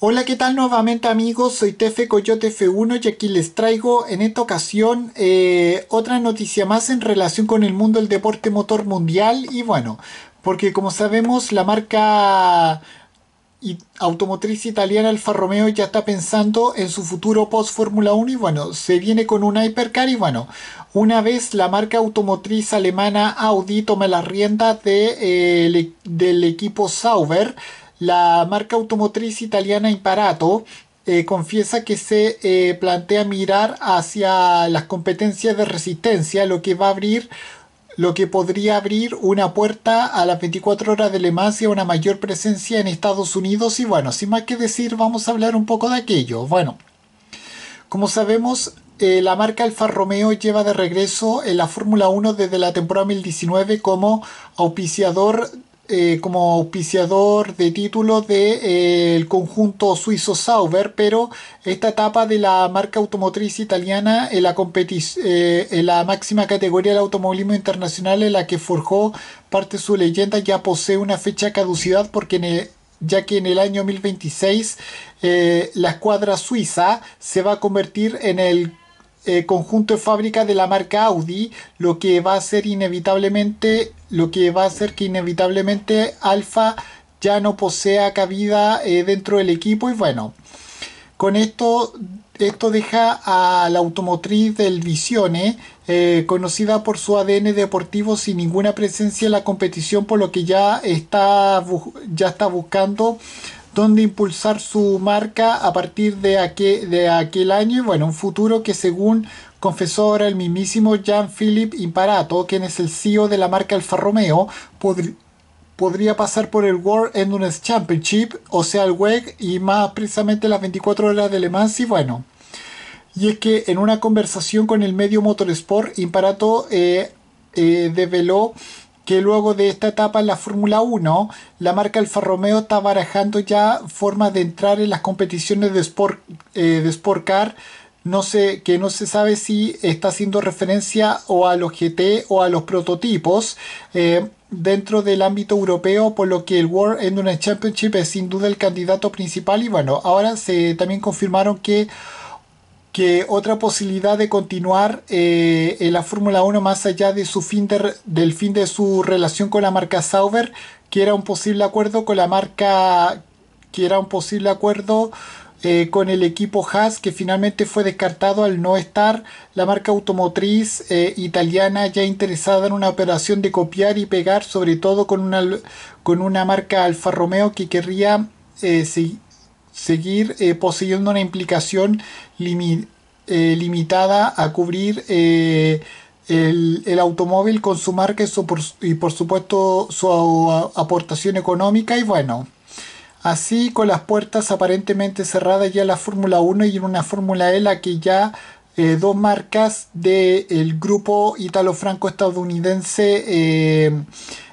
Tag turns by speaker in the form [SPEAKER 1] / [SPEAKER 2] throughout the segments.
[SPEAKER 1] Hola, ¿qué tal nuevamente amigos? Soy Tefe Coyote F1 y aquí les traigo en esta ocasión eh, otra noticia más en relación con el mundo del deporte motor mundial y bueno, porque como sabemos la marca automotriz italiana Alfa Romeo ya está pensando en su futuro post Fórmula 1 y bueno, se viene con un hypercar y bueno, una vez la marca automotriz alemana Audi toma las riendas de, eh, e-, del equipo Sauber, la marca automotriz italiana Imparato eh, confiesa que se eh, plantea mirar hacia las competencias de resistencia, lo que va a abrir lo que podría abrir una puerta a las 24 horas de Le Mans y a una mayor presencia en Estados Unidos. Y bueno, sin más que decir, vamos a hablar un poco de aquello. Bueno, como sabemos, eh, la marca Alfa Romeo lleva de regreso en la Fórmula 1 desde la temporada 2019 como auspiciador eh, como auspiciador de título del eh, conjunto suizo Sauber, pero esta etapa de la marca automotriz italiana en la, eh, en la máxima categoría del automovilismo internacional en la que forjó parte de su leyenda ya posee una fecha caducidad porque ya que en el año 2026 la escuadra suiza se va a convertir en el eh, conjunto de fábrica de la marca Audi, lo que va a ser inevitablemente, lo que va a hacer que inevitablemente Alfa ya no posea cabida eh, dentro del equipo y bueno, con esto esto deja a la automotriz del Visione, eh, conocida por su ADN deportivo, sin ninguna presencia en la competición, por lo que ya está, ya está buscando dónde impulsar su marca a partir de aquel, año y bueno, un futuro que según confesó ahora el mismísimo Jean-Philippe Imparato, quien es el CEO de la marca Alfa Romeo, podría pasar por el World Endurance Championship, o sea, el WEG, y más precisamente las 24 horas de Le Mans, y bueno. Y es que en una conversación con el medio Motorsport, Imparato eh, eh develó que luego de esta etapa en la Fórmula 1, la marca Alfa Romeo está barajando ya formas de entrar en las competiciones de Sport, eh, de sport Car, no sé, que no se sabe si está haciendo referencia o a los GT o a los prototipos. Eh, dentro del ámbito europeo, por lo que el World Endurance Championship es sin duda el candidato principal. Y bueno, ahora se también confirmaron que que otra posibilidad de continuar eh, en la Fórmula 1 más allá de su fin del fin de su relación con la marca Sauber, que era un posible acuerdo con la marca, que un posible acuerdo eh, con el equipo Haas, que finalmente fue descartado al no estar la marca automotriz eh, italiana ya interesada en una operación de copiar y pegar, sobre todo con una, con una marca Alfa Romeo que querría seguir seguir eh, poseyendo una implicación eh, limitada a cubrir eh, el, automóvil con su marca y, por, supuesto su aportación económica y bueno. Así, con las puertas aparentemente cerradas ya la Fórmula 1 y en una Fórmula E, la que ya dos marcas del grupo italo-franco-estadounidense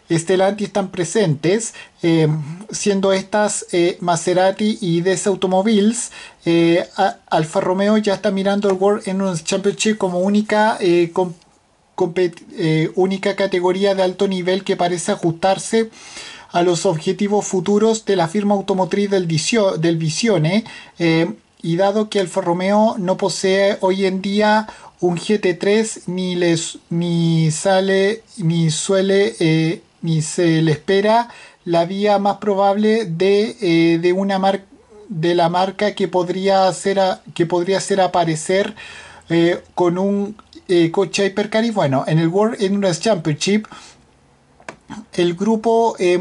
[SPEAKER 1] Estelanti están presentes, eh, siendo estas eh, Maserati y DS Automobiles. Eh, Alfa Romeo ya está mirando el World Endurance Championship como única única categoría de alto nivel que parece ajustarse a los objetivos futuros de la firma automotriz del, Visione y dado que Alfa Romeo no posee hoy en día un GT3 ni, les, ni sale ni suele y se le espera la vía más probable de, eh, una marca de la marca que podría hacer que podría hacer aparecer eh, con un eh, coche Hypercar bueno en el World Endurance Championship el grupo, eh,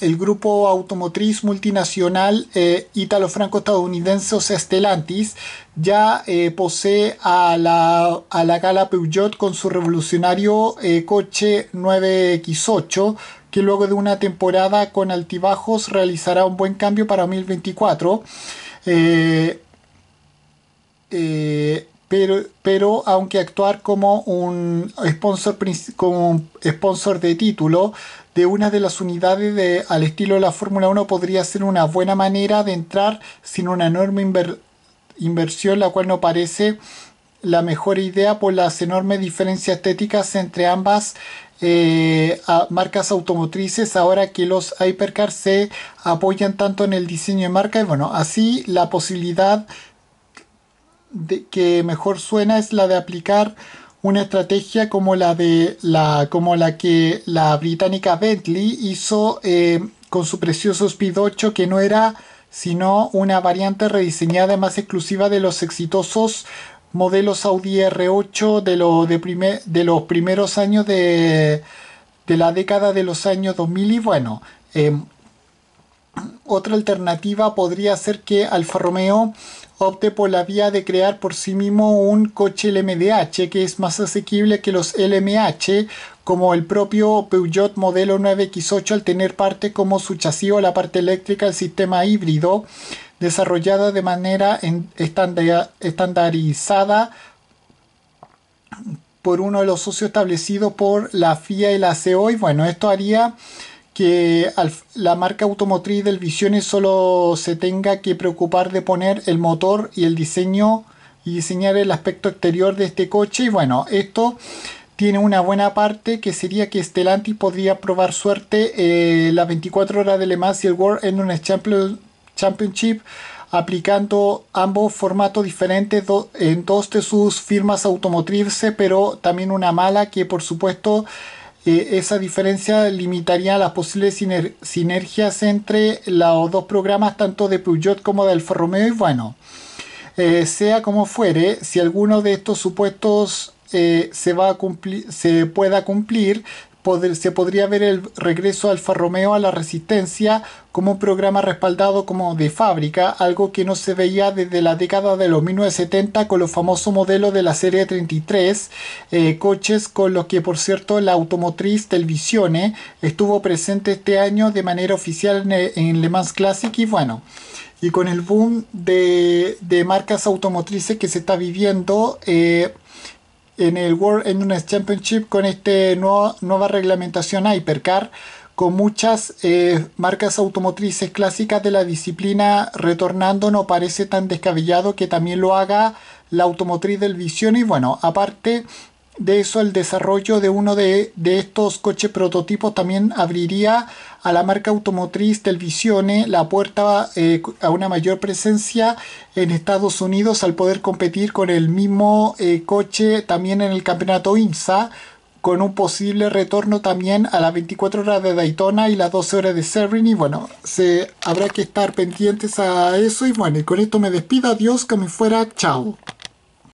[SPEAKER 1] el grupo automotriz multinacional eh, ítalo-franco-estadounidense Stellantis ya eh, posee a la, a la Gala Peugeot con su revolucionario eh, coche 9X8 que luego de una temporada con altibajos realizará un buen cambio para 2024. Eh, pero, aunque actuar como un sponsor, de título de una de las unidades al estilo de la Fórmula 1 podría ser una buena manera de entrar sin una enorme inversión, la cual no parece la mejor idea por las enormes diferencias estéticas entre ambas eh, marcas automotrices ahora que los hypercars se apoyan tanto en el diseño de marca y bueno así la posibilidad que mejor suena es la de aplicar una estrategia como la de la como la que la británica Bentley hizo eh, con su precioso Speed 8 que no era sino una variante rediseñada más exclusiva de los exitosos modelos Audi R8 de, de, de los primeros años de, la década de los años 2000 y bueno em, otra alternativa podría ser que Alfa Romeo opte por la vía de crear por sí mismo un coche LMDH que es más asequible que los LMH como el propio Peugeot modelo 9X8 al tener parte como su chasis o la parte eléctrica del sistema híbrido desarrollada de manera estandarizada por uno de los socios establecidos por la FIA y la CEO y bueno esto haría que la marca automotriz del visiones solo se tenga que preocupar de poner el motor y el diseño y diseñar el aspecto exterior de este coche. Y bueno, esto tiene una buena parte que sería que Stellantis podría probar suerte eh, las 24 horas de Le Mans y el World Endurance Championship aplicando ambos formatos diferentes en dos de sus firmas automotrices, pero también una mala que por supuesto eh, esa diferencia limitaría las posibles sinergias entre los dos programas, tanto de Peugeot como de Alfa Romeo. Y bueno, eh, sea como fuere, si alguno de estos supuestos eh, se, va a se pueda cumplir, se podría ver el regreso Alfa Romeo a la resistencia como un programa respaldado como de fábrica, algo que no se veía desde la década de los 1970 con los famosos modelos de la serie 33, eh, coches con los que por cierto la automotriz televisione estuvo presente este año de manera oficial en, Le Mans Classic y bueno y con el boom de, marcas automotrices que se está viviendo, eh, en el World Endurance Championship con esta nueva reglamentación Hypercar con muchas eh, marcas automotrices clásicas de la disciplina retornando no parece tan descabellado que también lo haga la automotriz del Visión y bueno aparte de eso el desarrollo de uno de, estos coches prototipos también abriría a la marca automotriz del Visione la puerta eh, a una mayor presencia en Estados Unidos al poder competir con el mismo eh, coche también en el campeonato IMSA con un posible retorno también a las 24 horas de Daytona y las 12 horas de y Bueno, se, habrá que estar pendientes a eso y bueno, y con esto me despido. Adiós, que me fuera. Chao.